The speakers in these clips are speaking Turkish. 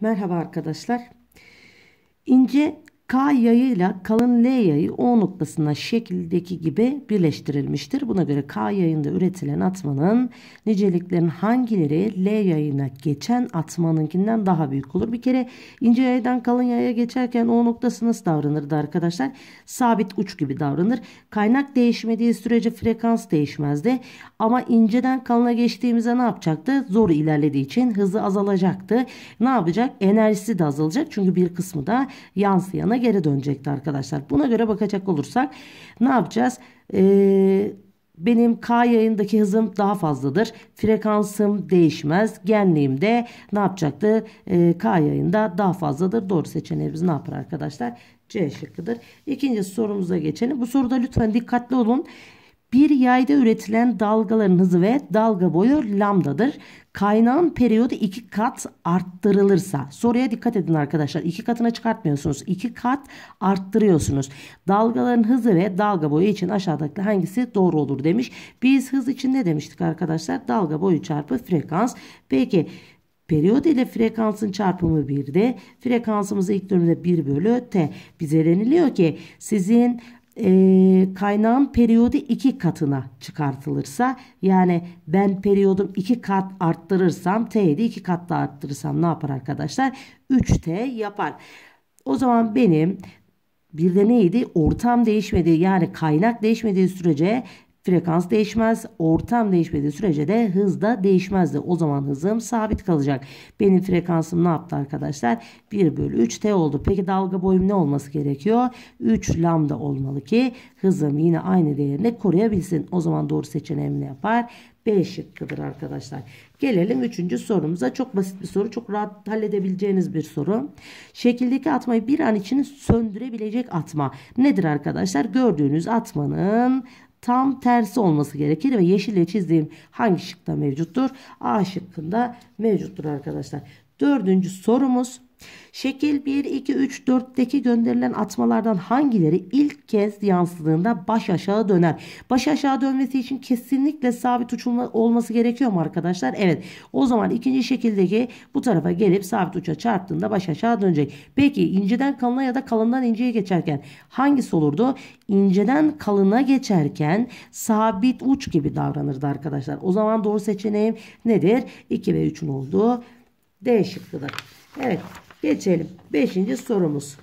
Merhaba arkadaşlar. İnce K yayı ile kalın L yayı O noktasına şekildeki gibi birleştirilmiştir. Buna göre K yayında üretilen atmanın niceliklerin hangileri L yayına geçen atmanınkinden daha büyük olur. Bir kere ince yaydan kalın yaya geçerken O noktası nasıl davranırdı arkadaşlar? Sabit uç gibi davranır. Kaynak değişmediği sürece frekans değişmezdi. Ama inceden kalına geçtiğimizde ne yapacaktı? Zor ilerlediği için hızı azalacaktı. Ne yapacak? Enerjisi de azalacak. Çünkü bir kısmı da yansıyana geri dönecekti arkadaşlar. Buna göre bakacak olursak ne yapacağız? Ee, benim K yayındaki hızım daha fazladır. Frekansım değişmez. Genliğim de ne yapacaktı? Ee, K yayında daha fazladır. Doğru seçeneğimiz ne yapar arkadaşlar? C şıkkıdır. İkinci sorumuza geçelim. Bu soruda lütfen dikkatli olun. Bir yayda üretilen dalgaların hızı ve dalga boyu lambdadır. Kaynağın periyodu iki kat arttırılırsa. Soruya dikkat edin arkadaşlar. iki katına çıkartmıyorsunuz. iki kat arttırıyorsunuz. Dalgaların hızı ve dalga boyu için aşağıdaki hangisi doğru olur demiş. Biz hız için ne demiştik arkadaşlar? Dalga boyu çarpı frekans. Peki periyod ile frekansın çarpımı 1'de frekansımız ilk dönemde 1 bölü t. Bize deniliyor ki sizin e, kaynağın periyodu iki katına çıkartılırsa yani ben periyodum iki kat arttırırsam T'yi iki kat daha arttırırsam ne yapar arkadaşlar? 3T yapar. O zaman benim bir de neydi? Ortam değişmedi yani kaynak değişmediği sürece frekans değişmez. Ortam değişmediği sürece de hız da değişmezdi. o zaman hızım sabit kalacak. Benim frekansım ne yaptı arkadaşlar? 1 bölü 3 t oldu. Peki dalga boyum ne olması gerekiyor? 3 lambda olmalı ki hızım yine aynı değerini koruyabilsin. O zaman doğru seçeneğimi yapar? B şıkkıdır arkadaşlar. Gelelim üçüncü sorumuza. Çok basit bir soru. Çok rahat halledebileceğiniz bir soru. Şekildeki atmayı bir an için söndürebilecek atma. Nedir arkadaşlar? Gördüğünüz atmanın tam tersi olması gerekir ve yeşille çizdiğim hangi şıkta mevcuttur? A şıkkında mevcuttur arkadaşlar. Dördüncü sorumuz Şekil 1, 2, 3, 4'teki gönderilen atmalardan hangileri ilk kez yansıdığında baş aşağı döner? Baş aşağı dönmesi için kesinlikle sabit uç olması gerekiyor mu arkadaşlar? Evet. O zaman ikinci şekildeki bu tarafa gelip sabit uça çarptığında baş aşağı dönecek. Peki inceden kalına ya da kalından inceye geçerken hangisi olurdu? İnceden kalına geçerken sabit uç gibi davranırdı arkadaşlar. O zaman doğru seçeneğim nedir? 2 ve 3'ün olduğu D şıkkıdır. Evet. Geçelim. Beşinci sorumuz.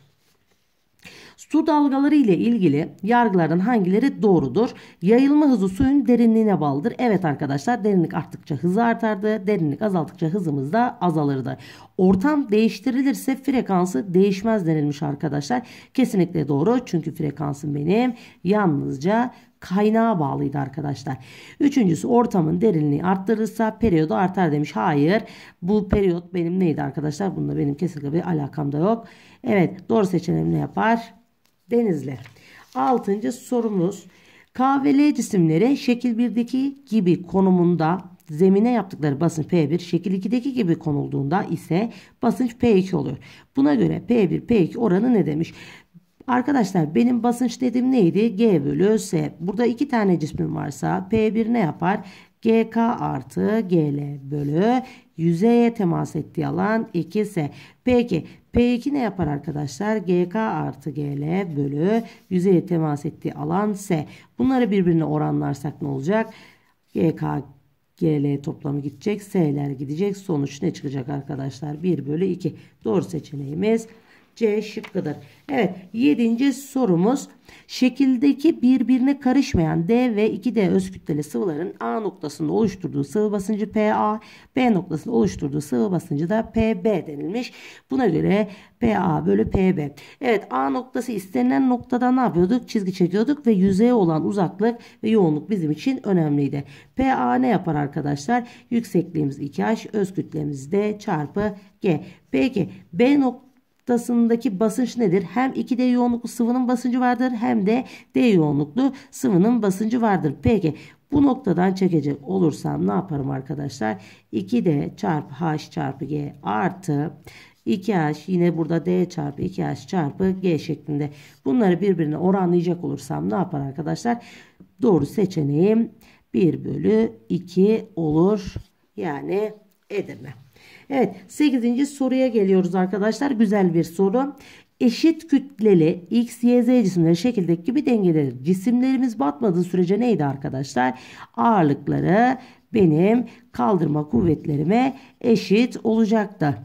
Su dalgaları ile ilgili yargıların hangileri doğrudur? Yayılma hızı suyun derinliğine bağlıdır. Evet arkadaşlar derinlik arttıkça hızı artardı. Derinlik azalttıkça hızımız da azalırdı. Ortam değiştirilirse frekansı değişmez denilmiş arkadaşlar. Kesinlikle doğru çünkü frekansım benim yalnızca kaynağa bağlıydı arkadaşlar. Üçüncüsü ortamın derinliği arttırırsa periyodu artar demiş. Hayır bu periyot benim neydi arkadaşlar? Bununla benim kesinlikle bir alakam da yok. Evet doğru seçeneğim ne yapar? Denizli. Altıncı sorumuz. K ve L cisimleri şekil 1'deki gibi konumunda zemine yaptıkları basınç P1 şekil 2'deki gibi konulduğunda ise basınç P2 oluyor. Buna göre P1 P2 oranı ne demiş? Arkadaşlar benim basınç dediğim neydi? G bölü S. Burada iki tane cismim varsa P1 ne yapar? GK artı GL bölü yüzeye temas ettiği alan 2 ise. Peki P2 ne yapar arkadaşlar? GK artı GL bölü yüzeye temas ettiği alan S. Bunları birbirine oranlarsak ne olacak? GK GL toplamı gidecek. S'ler gidecek. Sonuç ne çıkacak arkadaşlar? 1 bölü 2. Doğru seçeneğimiz C şıkkıdır. Evet 7. sorumuz şekildeki birbirine karışmayan D ve 2D öz kütleli sıvıların A noktasında oluşturduğu sıvı basıncı PA, B noktasında oluşturduğu sıvı basıncı da PB denilmiş. Buna göre PA bölü PB. Evet A noktası istenilen noktada ne yapıyorduk? Çizgi çekiyorduk ve yüzeye olan uzaklık ve yoğunluk bizim için önemliydi. PA ne yapar arkadaşlar? Yüksekliğimiz 2H, öz kütlemiz D çarpı G. Peki B noktası noktasındaki basınç nedir? Hem 2D yoğunluklu sıvının basıncı vardır hem de D yoğunluklu sıvının basıncı vardır. Peki bu noktadan çekecek olursam ne yaparım arkadaşlar? 2D çarpı H çarpı G artı 2H yine burada D çarpı 2H çarpı G şeklinde. Bunları birbirine oranlayacak olursam ne yapar arkadaşlar? Doğru seçeneğim 1 bölü 2 olur. Yani Edirne. Evet 8. soruya geliyoruz arkadaşlar. Güzel bir soru. Eşit kütleli X, Y, Z cisimleri şekildeki gibi dengelenir. Cisimlerimiz batmadığı sürece neydi arkadaşlar? Ağırlıkları benim kaldırma kuvvetlerime eşit olacaktı.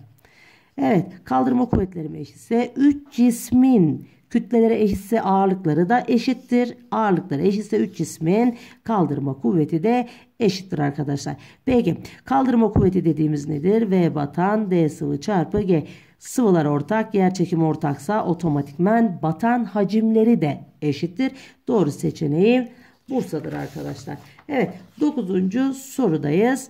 Evet kaldırma kuvvetlerime eşitse 3 cismin Kütlelere eşitse ağırlıkları da eşittir. Ağırlıkları eşitse 3 cismin kaldırma kuvveti de eşittir arkadaşlar. Peki kaldırma kuvveti dediğimiz nedir? V batan D sıvı çarpı G. Sıvılar ortak, yerçekim çekimi ortaksa otomatikmen batan hacimleri de eşittir. Doğru seçeneği Bursa'dır arkadaşlar. Evet 9. sorudayız.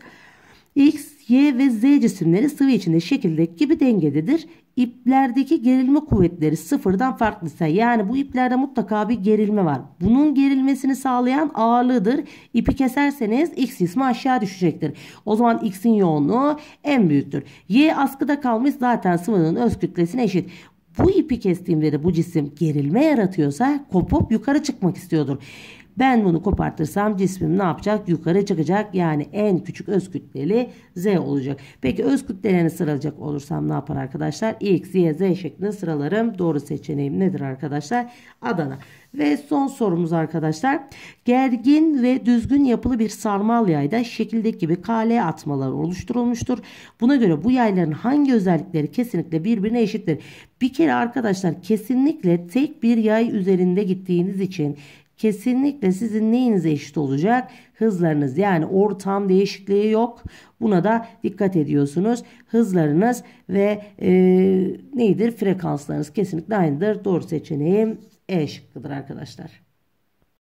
X, Y ve Z cisimleri sıvı içinde şekildeki gibi dengededir iplerdeki gerilme kuvvetleri sıfırdan farklıysa yani bu iplerde mutlaka bir gerilme var. Bunun gerilmesini sağlayan ağırlığıdır. İpi keserseniz x ismi aşağı düşecektir. O zaman x'in yoğunluğu en büyüktür. Y askıda kalmış zaten sıvının öz kütlesine eşit. Bu ipi kestiğimde de bu cisim gerilme yaratıyorsa kopup yukarı çıkmak istiyordur. Ben bunu kopartırsam cismim ne yapacak? Yukarı çıkacak. Yani en küçük öz kütleli Z olacak. Peki öz kütlelerini sıralayacak olursam ne yapar arkadaşlar? X, Y, Z şeklinde sıralarım. Doğru seçeneğim nedir arkadaşlar? Adana. Ve son sorumuz arkadaşlar. Gergin ve düzgün yapılı bir sarmal yayda şekildeki gibi kale atmaları oluşturulmuştur. Buna göre bu yayların hangi özellikleri kesinlikle birbirine eşittir? Bir kere arkadaşlar kesinlikle tek bir yay üzerinde gittiğiniz için kesinlikle sizin neyinize eşit olacak? Hızlarınız yani ortam değişikliği yok. Buna da dikkat ediyorsunuz. Hızlarınız ve e, neydir frekanslarınız kesinlikle aynıdır. Doğru seçeneğim E şıkkıdır arkadaşlar.